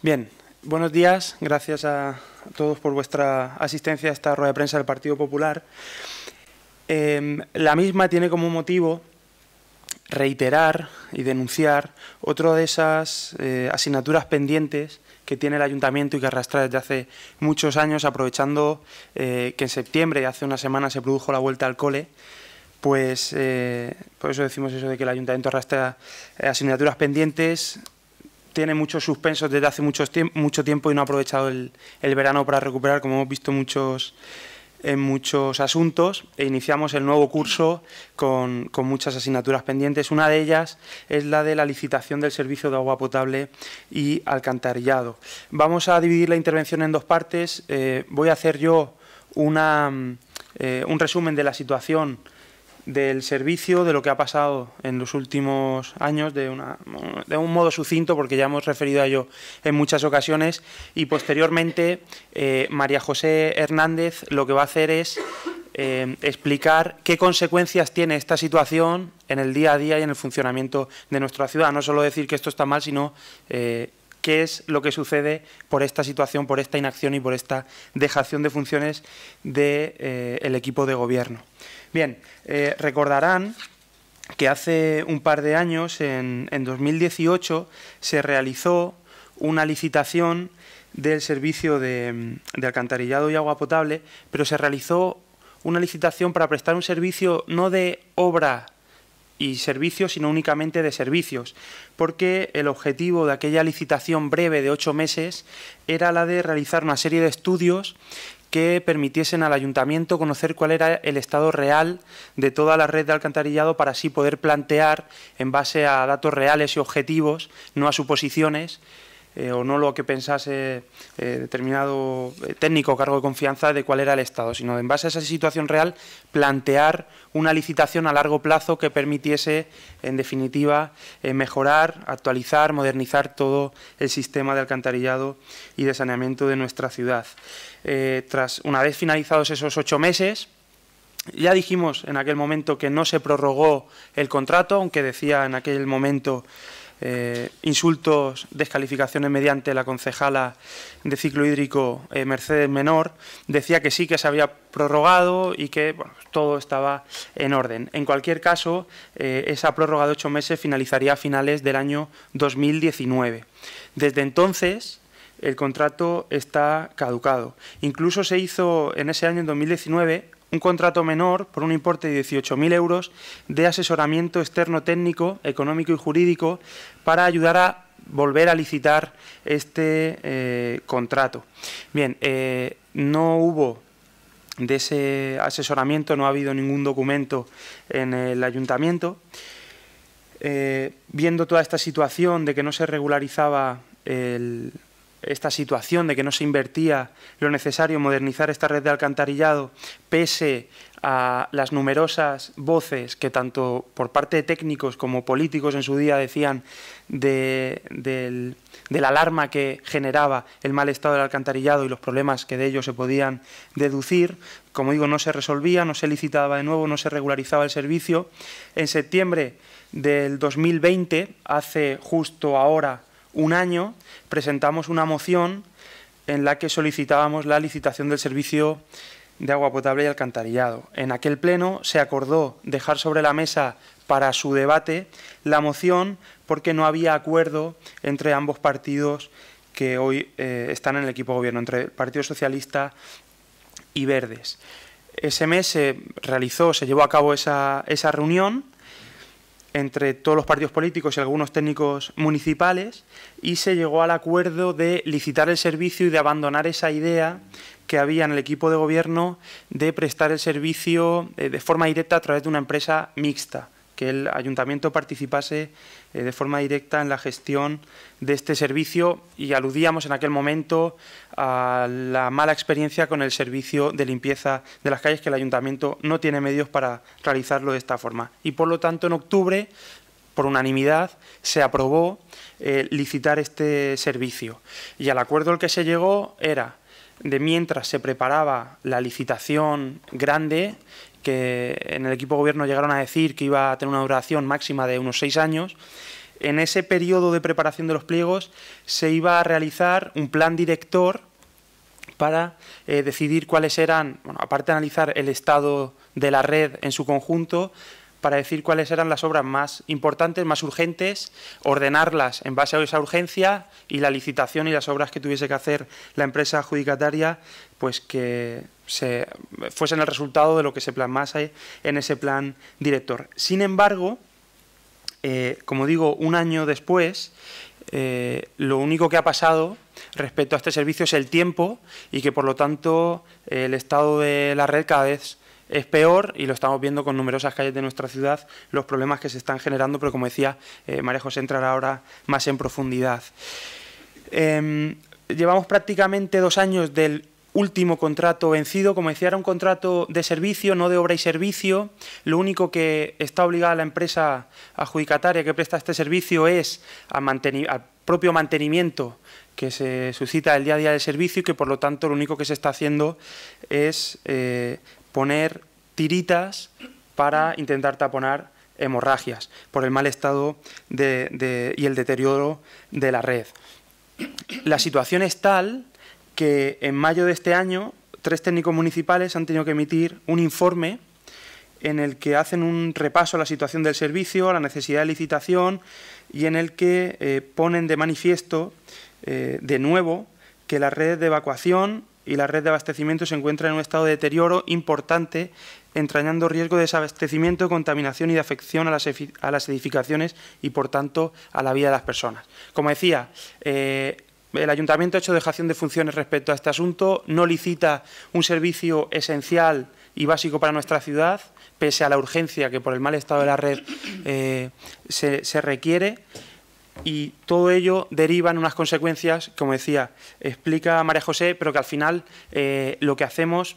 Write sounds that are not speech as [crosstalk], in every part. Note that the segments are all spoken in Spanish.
Bien, buenos días. Gracias a todos por vuestra asistencia a esta rueda de prensa del Partido Popular. Em, la misma tiene como motivo reiterar y denunciar otra de esas eh, asignaturas pendientes que tiene el ayuntamiento y que arrastra desde hace muchos años, aprovechando eh, que en septiembre, hace una semana, se produjo la vuelta al cole, pues eh, por eso decimos eso de que el ayuntamiento arrastra asignaturas pendientes, tiene muchos suspensos desde hace mucho, mucho tiempo y no ha aprovechado el, el verano para recuperar, como hemos visto muchos en muchos asuntos e iniciamos el nuevo curso con, muchas asignaturas pendientes. Una de ellas es la de la licitación del servicio de agua potable y alcantarillado. Vamos a dividir la intervención en dos partes. Eh, voy a hacer yo una, mm, eh, un resumen de la situación del servicio, de lo que ha pasado en los últimos años, de, una, de, un modo sucinto, porque ya hemos referido a ello en muchas ocasiones. Y posteriormente, eh, María José Hernández lo que va a hacer es eh, explicar qué consecuencias tiene esta situación en el día a día y en el funcionamiento de nuestra ciudad. No solo decir que esto está mal, sino eh, qué es lo que sucede por esta situación, por esta inacción y por esta dejación de funciones del de, equipo de gobierno. Bien, eh, recordarán que hace un par de años, en, 2018, se realizó una licitación del servicio de, de, alcantarillado y agua potable, pero se realizó una licitación para prestar un servicio no de obra y servicios, sino únicamente de servicios, porque el objetivo de aquella licitación breve de ocho meses era la de realizar una serie de estudios que permitiesen al ayuntamiento conocer cuál era el estado real de toda la red de alcantarillado para así poder plantear, en base a datos reales y objetivos, no a suposiciones, eh, o no lo que pensase eh, determinado eh, técnico o cargo de confianza de cuál era el estado, sino en base a esa situación real plantear una licitación a largo plazo que permitiese, en definitiva, mejorar, actualizar, modernizar todo el sistema de alcantarillado y de saneamiento de nuestra ciudad. tras, una vez finalizados esos ocho meses, ya dijimos en aquel momento que no se prorrogó el contrato, aunque decía en aquel momento eh, insultos, descalificaciones mediante la concejala de ciclo hídrico eh, Mercedes Menor, decía que sí, que se había prorrogado y que todo estaba en orden. En cualquier caso, eh, esa prórroga de ocho meses finalizaría a finales del año 2019. Desde entonces, el contrato está caducado. Incluso se hizo en ese año, en 2019, un contrato menor por un importe de 18.000 euros de asesoramiento externo técnico, económico y jurídico para ayudar a volver a licitar este eh, contrato. Bien, eh, no hubo de ese asesoramiento, no ha habido ningún documento en el ayuntamiento. Eh, viendo toda esta situación de que no se regularizaba el, esta situación de que no se invertía lo necesario modernizar esta red de alcantarillado, pese a las numerosas voces que tanto por parte de técnicos como políticos en su día decían de, del, la alarma que generaba el mal estado del alcantarillado y los problemas que de ello se podían deducir. Como digo, no se resolvía, no se licitaba de nuevo, no se regularizaba el servicio. En septiembre del 2020, hace justo ahora un año presentamos una moción en la que solicitábamos la licitación del servicio de agua potable y alcantarillado. En aquel pleno se acordó dejar sobre la mesa para su debate la moción porque no había acuerdo entre ambos partidos que hoy eh, están en el equipo de gobierno, entre el Partido Socialista y Verdes. Ese mes se realizó, se llevó a cabo esa, esa reunión entre todos los partidos políticos y algunos técnicos municipales y se llegó al acuerdo de licitar el servicio y de abandonar esa idea que había en el equipo de gobierno de prestar el servicio eh, de forma directa a través de una empresa mixta que el ayuntamiento participase eh, de forma directa en la gestión de este servicio y aludíamos en aquel momento a la mala experiencia con el servicio de limpieza de las calles que el ayuntamiento no tiene medios para realizarlo de esta forma. Y por lo tanto en octubre, por unanimidad, se aprobó eh, licitar este servicio. Y al acuerdo al que se llegó era de mientras se preparaba la licitación grande, que en el equipo de gobierno llegaron a decir que iba a tener una duración máxima de unos seis años, en ese periodo de preparación de los pliegos se iba a realizar un plan director para eh, decidir cuáles eran, bueno, aparte de analizar el estado de la red en su conjunto, para decir cuáles eran las obras más importantes, más urgentes, ordenarlas en base a esa urgencia y la licitación y las obras que tuviese que hacer la empresa adjudicataria, pues que fuesen el resultado de lo que se plasmase en ese plan director. Sin embargo, eh, como digo, un año después, eh, lo único que ha pasado respecto a este servicio es el tiempo y que, por lo tanto, el estado de la red cada vez es peor y lo estamos viendo con numerosas calles de nuestra ciudad, los problemas que se están generando, pero como decía marejos eh, María José, entrará ahora más en profundidad. Em, llevamos prácticamente dos años del último contrato vencido, como decía, era un contrato de servicio, no de obra y servicio. Lo único que está obligada la empresa adjudicataria que presta este servicio es a al propio mantenimiento que se suscita el día a día del servicio y que por lo tanto lo único que se está haciendo es eh, poner tiritas para intentar taponar hemorragias por el mal estado y el deterioro de la red. La situación es tal que en mayo de este año tres técnicos municipales han tenido que emitir un informe en el que hacen un repaso a la situación del servicio, a la necesidad de licitación y en el que eh, ponen de manifiesto eh, de nuevo que la red de evacuación y la red de abastecimiento se encuentra en un estado de deterioro importante, entrañando riesgo de desabastecimiento, contaminación y de afección a las, edificaciones y, por tanto, a la vida de las personas. Como decía, eh, el ayuntamiento ha hecho dejación de funciones respecto a este asunto, no licita un servicio esencial y básico para nuestra ciudad, pese a la urgencia que por el mal estado de la red eh, se requiere. Y todo ello deriva en unas consecuencias, como decía, explica María José, pero que al final eh, lo que hacemos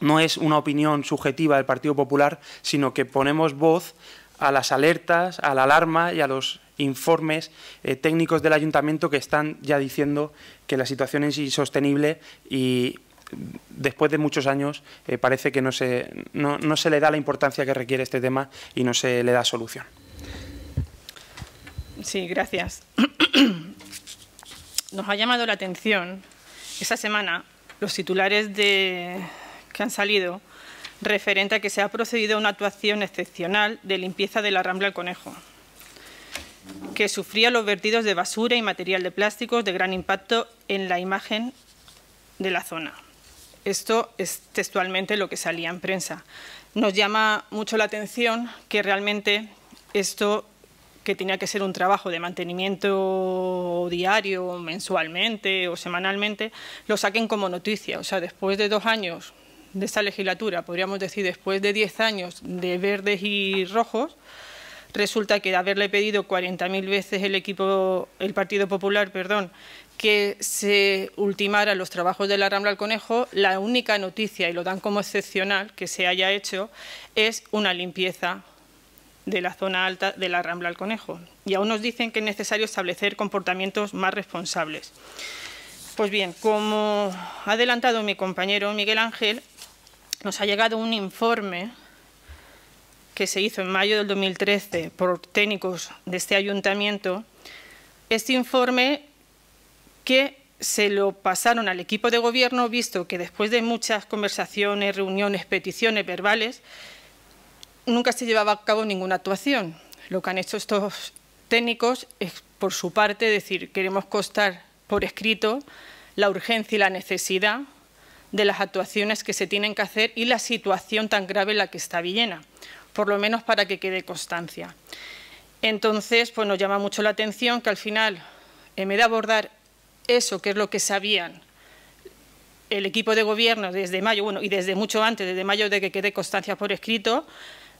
no es una opinión subjetiva del Partido Popular, sino que ponemos voz a las alertas, a la alarma y a los informes eh, técnicos del ayuntamiento que están ya diciendo que la situación es insostenible y después de muchos años eh, parece que no se, no se le da la importancia que requiere este tema y no se le da solución. Sí, gracias. [clears throat] Nos ha llamado la atención esa semana los titulares de... que han salido referente a que se ha procedido a una actuación excepcional de limpieza de la Rambla al Conejo, que sufría los vertidos de basura y material de plásticos de gran impacto en la imagen de la zona. Esto es textualmente lo que salía en prensa. Nos llama mucho la atención que realmente esto que tenía que ser un trabajo de mantenimiento diario, mensualmente o semanalmente, lo saquen como noticia. O sea, después de dos años de esta legislatura, podríamos decir después de diez años de verdes y rojos, resulta que de haberle pedido 40.000 veces el equipo, el Partido Popular, perdón, que se ultimaran los trabajos de la Rambla al Conejo, la única noticia, y lo dan como excepcional, que se haya hecho, es una limpieza de la zona alta de la Rambla al Conejo. Y aún nos dicen que es necesario establecer comportamientos más responsables. Pues bien, como ha adelantado mi compañero Miguel Ángel, nos ha llegado un informe que se hizo en mayo del 2013 por técnicos de este ayuntamiento. Este informe que se lo pasaron al equipo de gobierno, visto que después de muchas conversaciones, reuniones, peticiones verbales, nunca se llevaba a cabo ninguna actuación. Lo que han hecho estos técnicos es, por su parte, decir, queremos constar por escrito la urgencia y la necesidad de las actuaciones que se tienen que hacer y la situación tan grave en la que está Villena, por lo menos para que quede constancia. Entonces, pues nos llama mucho la atención que al final, en vez de abordar eso, que es lo que sabían el equipo de gobierno desde mayo, bueno, y desde mucho antes, desde mayo de que quede constancia por escrito,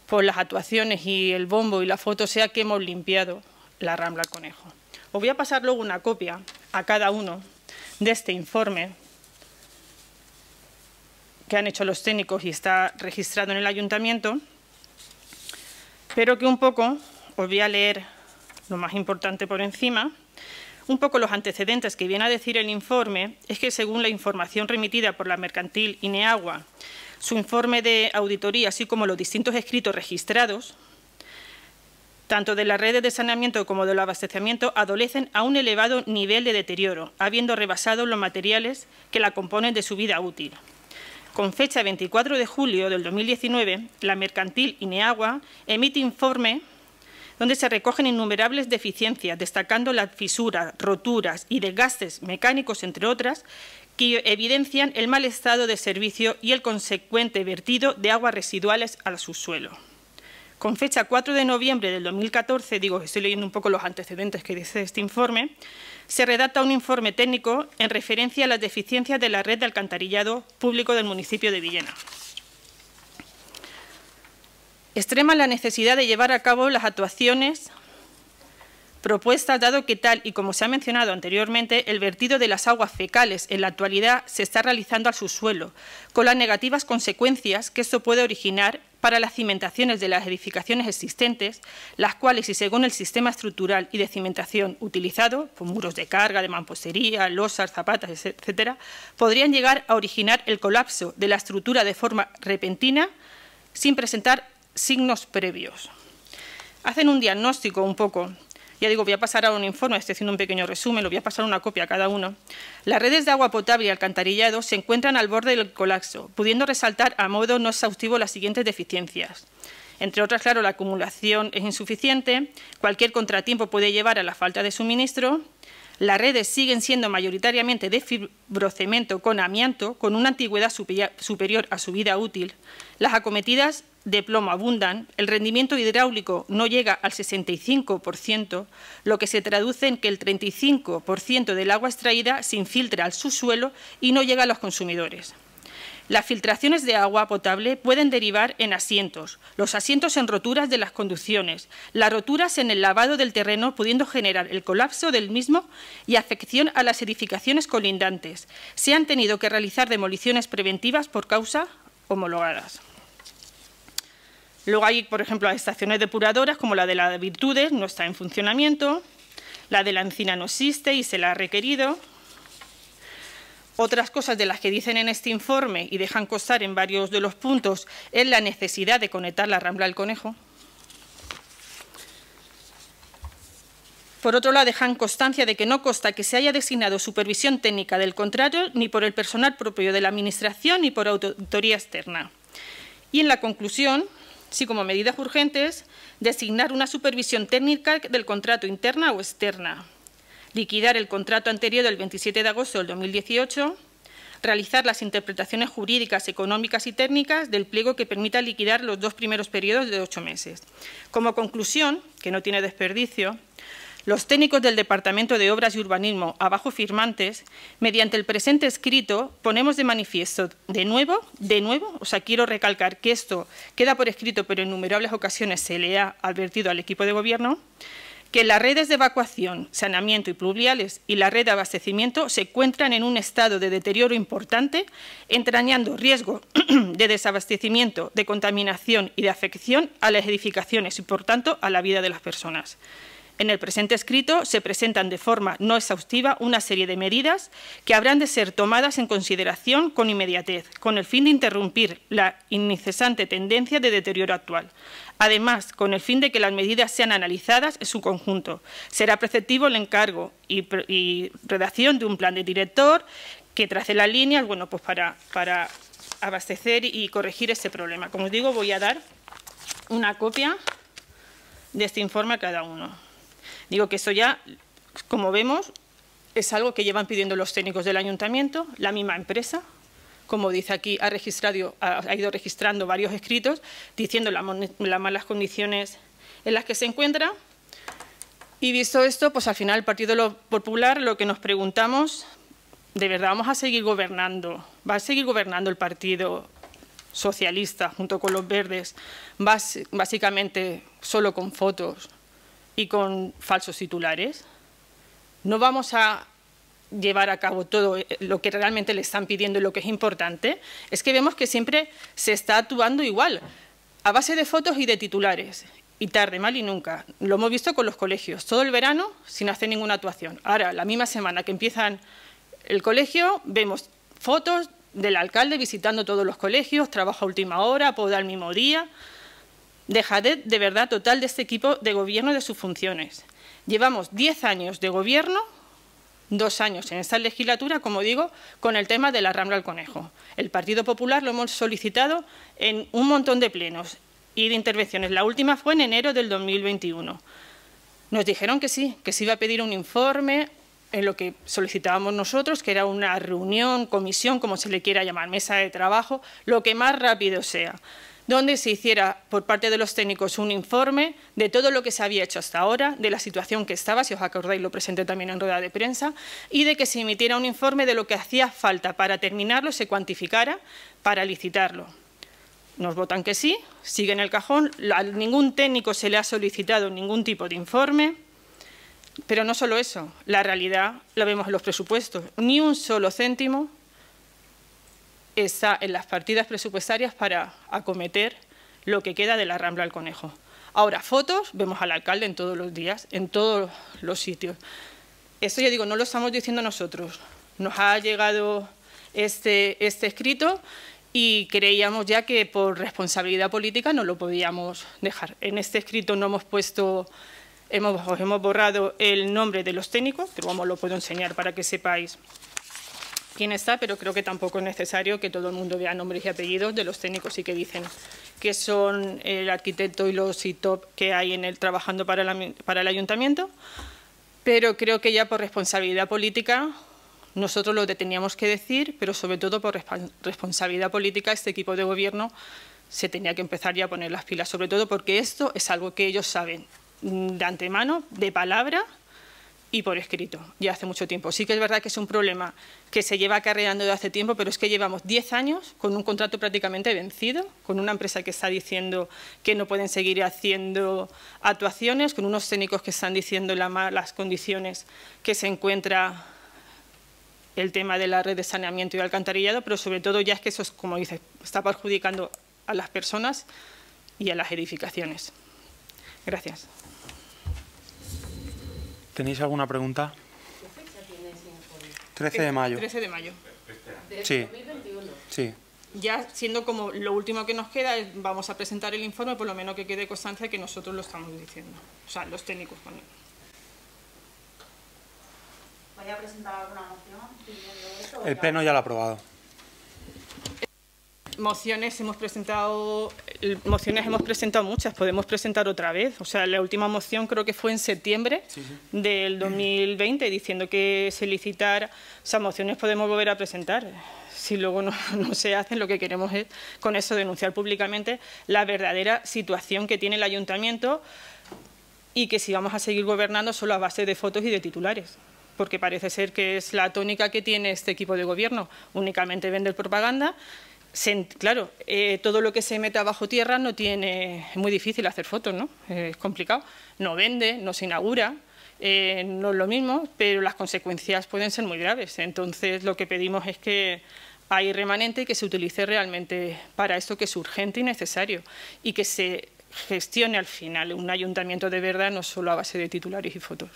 por las actuaciones y el bombo y la foto sea que hemos limpiado la Rambla Conejo. Os voy a pasar luego una copia a cada uno de este informe que han hecho los técnicos y está registrado en el ayuntamiento, pero que un poco, os voy a leer lo más importante por encima, un poco los antecedentes que viene a decir el informe es que según la información remitida por la mercantil INEAGUA su informe de auditoría, así como los distintos escritos registrados, tanto de las redes de saneamiento como del abastecimiento, adolecen a un elevado nivel de deterioro, habiendo rebasado los materiales que la componen de su vida útil. Con fecha 24 de julio del 2019, la mercantil INEAGUA emite informe donde se recogen innumerables deficiencias, destacando las fisuras, roturas y desgastes mecánicos, entre otras, que evidencian el mal estado de servicio y el consecuente vertido de aguas residuales al subsuelo. Con fecha 4 de noviembre del 2014, digo, que estoy leyendo un poco los antecedentes que dice este informe, se redacta un informe técnico en referencia a las deficiencias de la red de alcantarillado público del municipio de Villena. Extrema la necesidad de llevar a cabo las actuaciones Propuesta dado que tal y como se ha mencionado anteriormente, el vertido de las aguas fecales en la actualidad se está realizando al subsuelo, con las negativas consecuencias que esto puede originar para las cimentaciones de las edificaciones existentes, las cuales, y según el sistema estructural y de cimentación utilizado, con pues muros de carga, de mampostería, losas, zapatas, etc., podrían llegar a originar el colapso de la estructura de forma repentina sin presentar signos previos. Hacen un diagnóstico un poco ya digo, voy a pasar a un informe, estoy haciendo un pequeño resumen, lo voy a pasar una copia a cada uno. Las redes de agua potable y alcantarillado se encuentran al borde del colapso, pudiendo resaltar a modo no exhaustivo las siguientes deficiencias. Entre otras, claro, la acumulación es insuficiente, cualquier contratiempo puede llevar a la falta de suministro, las redes siguen siendo mayoritariamente de fibrocemento con amianto, con una antigüedad superior a su vida útil. Las acometidas de plomo abundan, el rendimiento hidráulico no llega al 65%, lo que se traduce en que el 35% del agua extraída se infiltra al subsuelo y no llega a los consumidores. Las filtraciones de agua potable pueden derivar en asientos, los asientos en roturas de las conducciones, las roturas en el lavado del terreno pudiendo generar el colapso del mismo y afección a las edificaciones colindantes. Se han tenido que realizar demoliciones preventivas por causa homologadas. Luego hay, por ejemplo, las estaciones depuradoras, como la de las virtudes, no está en funcionamiento. La de la encina no existe y se la ha requerido. Otras cosas de las que dicen en este informe y dejan constar en varios de los puntos es la necesidad de conectar la rambla al conejo. Por otro lado, dejan constancia de que no consta que se haya designado supervisión técnica del contrario ni por el personal propio de la Administración ni por autoría externa. Y en la conclusión, así como medidas urgentes, designar una supervisión técnica del contrato interna o externa, liquidar el contrato anterior del 27 de agosto del 2018, realizar las interpretaciones jurídicas, económicas y técnicas del pliego que permita liquidar los dos primeros periodos de ocho meses. Como conclusión, que no tiene desperdicio, los técnicos del Departamento de Obras y Urbanismo, abajo firmantes, mediante el presente escrito ponemos de manifiesto de nuevo, de nuevo, o sea, quiero recalcar que esto queda por escrito, pero en innumerables ocasiones se le ha advertido al equipo de gobierno, que las redes de evacuación, saneamiento y pluviales y la red de abastecimiento se encuentran en un estado de deterioro importante, entrañando riesgo [clears throat] de desabastecimiento, de contaminación y de afección a las edificaciones y, por tanto, a la vida de las personas. En el presente escrito se presentan de forma no exhaustiva una serie de medidas que habrán de ser tomadas en consideración con inmediatez, con el fin de interrumpir la incesante tendencia de deterioro actual. Además, con el fin de que las medidas sean analizadas en su conjunto, será preceptivo el encargo y, redacción de un plan de director que trace las líneas bueno, pues para abastecer y corregir ese problema. Como os digo, voy a dar una copia de este informe a cada uno. Digo que esto ya, como vemos, es algo que llevan pidiendo los técnicos del ayuntamiento, la misma empresa, como dice aquí, ha, ha ido registrando varios escritos diciendo las malas condiciones en las que se encuentra. Y visto esto, pues al final el Partido Popular lo que nos preguntamos, ¿de verdad vamos a seguir gobernando? ¿Va a seguir gobernando el Partido Socialista junto con los verdes, básicamente solo con fotos? y con falsos titulares. No vamos a llevar a cabo todo eh, lo que realmente le están pidiendo y lo que es importante, es que vemos que siempre se está actuando igual, a base de fotos y de titulares. Y tarde, mal y nunca. Lo hemos visto con los colegios, todo el verano sin hacer ninguna actuación. Ahora, la misma semana que empiezan el colegio, vemos fotos del alcalde visitando todos los colegios, trabaja a última hora, poda al mismo día. Dejaré de verdad total de este equipo de gobierno de sus funciones. Llevamos diez años de gobierno, dos años en esta legislatura, como digo, con el tema de la Rambla al Conejo. El Partido Popular lo hemos solicitado en un montón de plenos y de intervenciones. La última fue en enero del 2021. Nos dijeron que sí, que se iba a pedir un informe en lo que solicitábamos nosotros, que era una reunión, comisión, como se le quiera llamar, mesa de trabajo, lo que más rápido sea donde se hiciera por parte de los técnicos un informe de todo lo que se había hecho hasta ahora, de la situación que estaba, si os acordáis lo presenté también en rueda de prensa, y de que se emitiera un informe de lo que hacía falta para terminarlo, se cuantificara para licitarlo. Nos votan que sí, sigue en el cajón, a ningún técnico se le ha solicitado ningún tipo de informe, pero no solo eso, la realidad la vemos en los presupuestos, ni un solo céntimo está en las partidas presupuestarias para acometer lo que queda de la Rambla al Conejo. Ahora, fotos, vemos al alcalde en todos los días, en todos los sitios. Esto ya digo, no lo estamos diciendo nosotros. Nos ha llegado este, este escrito y creíamos ya que por responsabilidad política no lo podíamos dejar. En este escrito no hemos puesto, hemos, hemos borrado el nombre de los técnicos, pero vamos, lo puedo enseñar para que sepáis quién está, pero creo que tampoco es necesario que todo el mundo vea nombres y apellidos de los técnicos y que dicen que son el arquitecto y los top que hay en el trabajando para, el ayuntamiento, pero creo que ya por responsabilidad política nosotros lo teníamos que decir, pero sobre todo por responsabilidad política este equipo de gobierno se tenía que empezar ya a poner las pilas, sobre todo porque esto es algo que ellos saben de antemano, de palabra, y por escrito, ya hace mucho tiempo. Sí que es verdad que es un problema que se lleva acarreando de hace tiempo, pero es que llevamos 10 años con un contrato prácticamente vencido, con una empresa que está diciendo que no pueden seguir haciendo actuaciones, con unos técnicos que están diciendo las condiciones que se encuentra el tema de la red de saneamiento y alcantarillado, pero sobre todo ya es que eso, es, como dices, está perjudicando a las personas y a las edificaciones. Gracias. ¿Tenéis alguna pregunta? ¿Qué fecha tiene ese informe? 13 de mayo. 13 de mayo. Sí. Ya siendo como lo último que nos queda, vamos a presentar el informe, por lo menos que quede constancia de que nosotros lo estamos diciendo. O sea, los técnicos con a presentar alguna moción? el Pleno ya lo ha aprobado. Mociones hemos presentado mociones hemos presentado muchas, podemos presentar otra vez. O sea, la última moción creo que fue en septiembre del 2020 diciendo que solicitar esas mociones podemos volver a presentar. Si luego no, [laughs] no se hacen, lo que queremos es con eso denunciar públicamente la verdadera situación que tiene el ayuntamiento y que si vamos a seguir gobernando solo a base de fotos y de titulares porque parece ser que es la tónica que tiene este equipo de gobierno. Únicamente vender propaganda claro, eh, todo lo que se meta bajo tierra no tiene, es muy difícil hacer fotos, ¿no? es complicado. No vende, no se inaugura, eh, no es lo mismo, pero las consecuencias pueden ser muy graves. Entonces, lo que pedimos es que hay remanente y que se utilice realmente para esto que es urgente y necesario y que se gestione al final un ayuntamiento de verdad, no solo a base de titulares y fotos.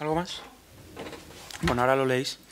¿Algo más? Bueno, ahora lo leéis.